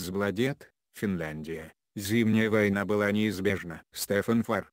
сбладет, Финляндия. Зимняя война была неизбежна. Стефан Фар.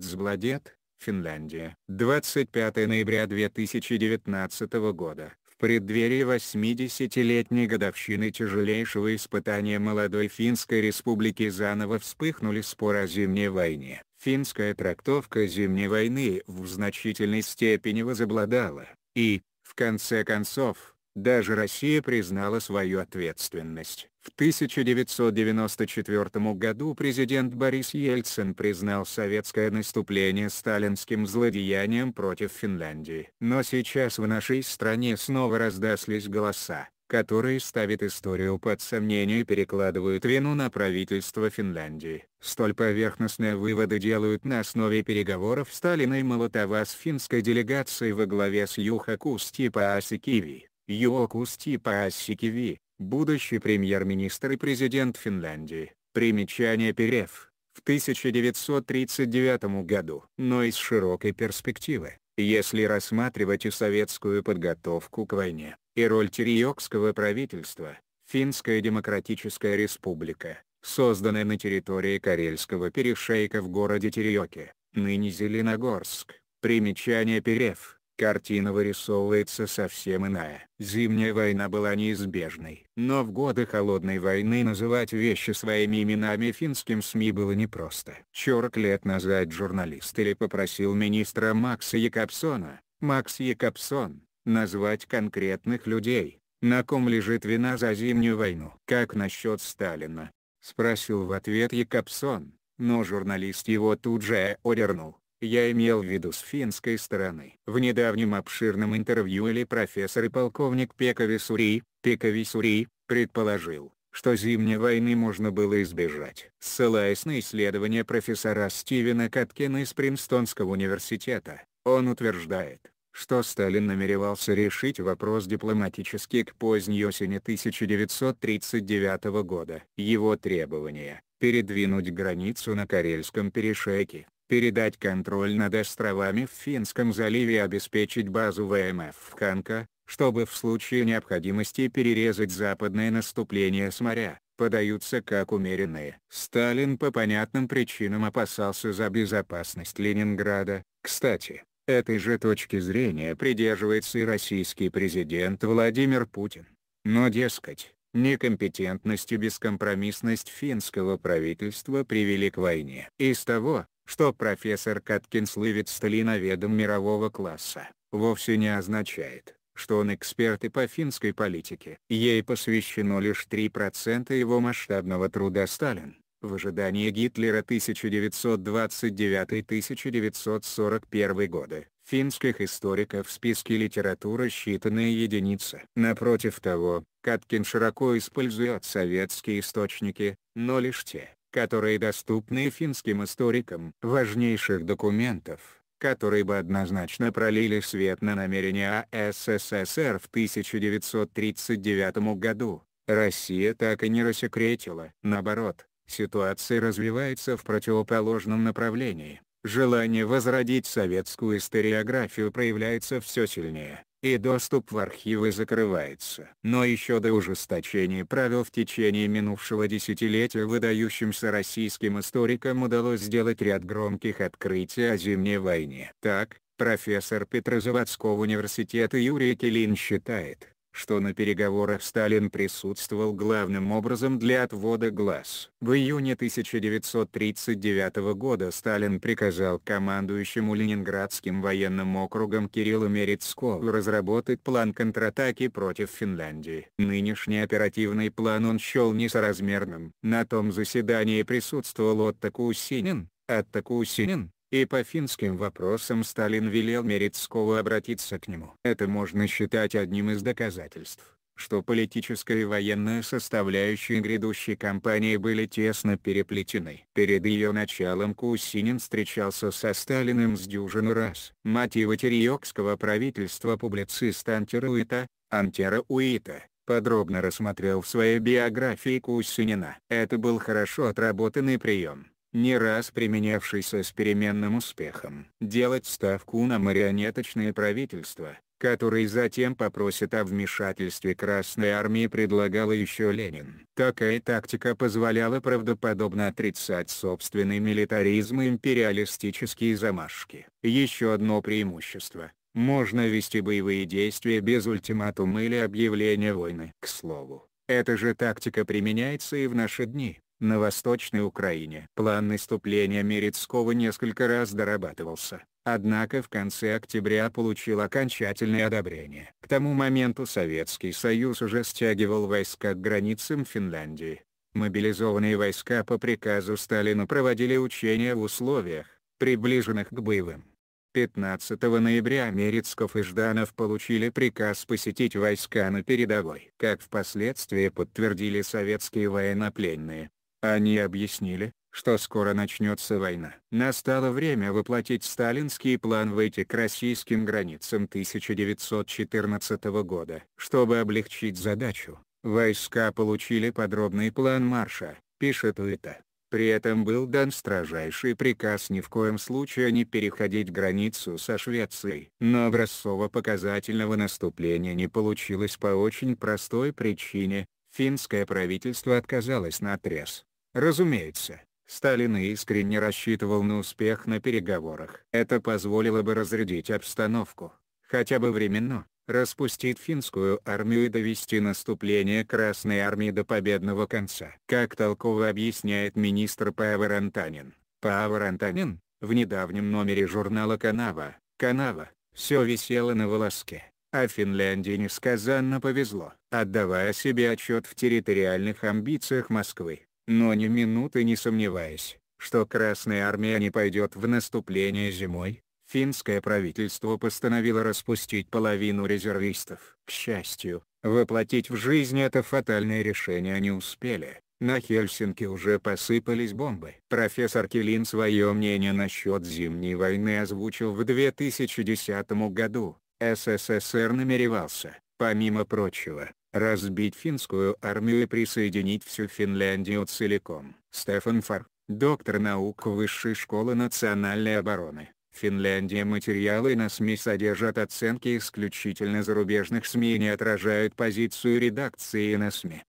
сбладет, Финляндия. 25 ноября 2019 года. В преддверии 80-летней годовщины тяжелейшего испытания молодой Финской республики заново вспыхнули споры о Зимней войне. Финская трактовка Зимней войны в значительной степени возобладала, и, в конце концов, даже Россия признала свою ответственность. В 1994 году президент Борис Ельцин признал советское наступление сталинским злодеянием против Финляндии. Но сейчас в нашей стране снова раздались голоса, которые ставят историю под сомнение и перекладывают вину на правительство Финляндии. Столь поверхностные выводы делают на основе переговоров Сталина и Молотова с финской делегацией во главе с Юха Кустипа Асикиви. Юокусти Паассикиви, будущий премьер-министр и президент Финляндии, примечание Перев, в 1939 году. Но из широкой перспективы, если рассматривать и советскую подготовку к войне, и роль Тириокского правительства, Финская Демократическая Республика, созданная на территории Карельского перешейка в городе Тереоке, ныне Зеленогорск. Примечание Перев картина вырисовывается совсем иная. Зимняя война была неизбежной. Но в годы Холодной войны называть вещи своими именами финским СМИ было непросто. 40 лет назад журналист или попросил министра Макса Якобсона, Макс Якобсон, назвать конкретных людей, на ком лежит вина за зимнюю войну. «Как насчет Сталина?» — спросил в ответ Якобсон, но журналист его тут же одернул. Я имел в виду с финской стороны. В недавнем обширном интервью или профессор и полковник Пекови Сури, предположил, что зимней войны можно было избежать. Ссылаясь на исследования профессора Стивена Каткина из Принстонского университета, он утверждает, что Сталин намеревался решить вопрос дипломатически к поздней осени 1939 года. Его требование – передвинуть границу на Карельском перешейке, передать контроль над островами в Финском заливе и обеспечить базу ВМФ в Канка, чтобы в случае необходимости перерезать западное наступление с моря, подаются как умеренные. Сталин по понятным причинам опасался за безопасность Ленинграда. Кстати, этой же точки зрения придерживается и российский президент Владимир Путин. Но дескать, некомпетентность и бескомпромиссность финского правительства привели к войне. Из того, что профессор Каткинс лывет сталиноведом мирового класса, вовсе не означает, что он эксперт и по финской политике. Ей посвящено лишь 3% его масштабного труда «Сталин» в ожидании Гитлера 1929-1941 годы. Финских историков в списке литературы считанные единицы. Напротив того, Каткин широко использует советские источники, но лишь те, которые доступны финским историкам, важнейших документов, которые бы однозначно пролили свет на намерения СССР в 1939 году. Россия так и не рассекретила. Наоборот, ситуация развивается в противоположном направлении. Желание возродить советскую историографию проявляется все сильнее и доступ в архивы закрывается. Но еще до ужесточения правил в течение минувшего десятилетия выдающимся российским историкам удалось сделать ряд громких открытий о Зимней войне. Так, профессор Петрозаводского университета Юрий Келин считает, что на переговорах Сталин присутствовал главным образом для отвода глаз. В июне 1939 года Сталин приказал командующему Ленинградским военным округом Кириллу Мерецкову разработать план контратаки против Финляндии. Нынешний оперативный план он счел несоразмерным. На том заседании присутствовал Отто Кусинин, Атта Кусинин, и по финским вопросам Сталин велел Мерецкову обратиться к нему. Это можно считать одним из доказательств, что политическая и военная составляющие грядущей кампании были тесно переплетены. Перед ее началом Кусинин встречался со Сталиным с дюжину раз. Мотивы Терьёкского правительства публицист Антируита, Антера Уита, подробно рассмотрел в своей биографии Кусинина. Это был хорошо отработанный прием не раз применявшийся с переменным успехом. Делать ставку на марионеточные правительства, который затем попросит о вмешательстве Красной Армии предлагал еще Ленин. Такая тактика позволяла правдоподобно отрицать собственный милитаризм и империалистические замашки. Еще одно преимущество – можно вести боевые действия без ультиматума или объявления войны. К слову, эта же тактика применяется и в наши дни. На Восточной Украине план наступления Мерецкого несколько раз дорабатывался, однако в конце октября получил окончательное одобрение. К тому моменту Советский Союз уже стягивал войска к границам Финляндии. Мобилизованные войска по приказу Сталина проводили учения в условиях, приближенных к боевым. 15 ноября Мерецков и Жданов получили приказ посетить войска на передовой. Как впоследствии подтвердили советские военнопленные, они объяснили, что скоро начнется война. Настало время воплотить сталинский план выйти к российским границам 1914 года. Чтобы облегчить задачу, войска получили подробный план марша, пишет Уита. При этом был дан строжайший приказ ни в коем случае не переходить границу со Швецией. Но образцово показательного наступления не получилось по очень простой причине, финское правительство отказалось на отрез Разумеется, Сталин искренне рассчитывал на успех на переговорах. Это позволило бы разрядить обстановку, хотя бы временно, распустить финскую армию и довести наступление Красной армии до победного конца. Как толково объясняет министр Павел Антанин. Павел Антанин, в недавнем номере журнала «Канава», «Канава», все висело на волоске. А Финляндии несказанно повезло, отдавая себе отчет в территориальных амбициях Москвы но ни минуты не сомневаясь, что Красная Армия не пойдет в наступление зимой, финское правительство постановило распустить половину резервистов. К счастью, воплотить в жизнь это фатальное решение не успели. На Хельсинки уже посыпались бомбы. Профессор Келин свое мнение насчет зимней войны озвучил в 2010 году. СССР намеревался, помимо прочего, разбить финскую армию и присоединить всю Финляндию целиком. Стефан Фар, доктор наук Высшей школы национальной обороны. Финляндия материалы на СМИ содержат оценки исключительно зарубежных СМИ и не отражают позицию редакции на СМИ.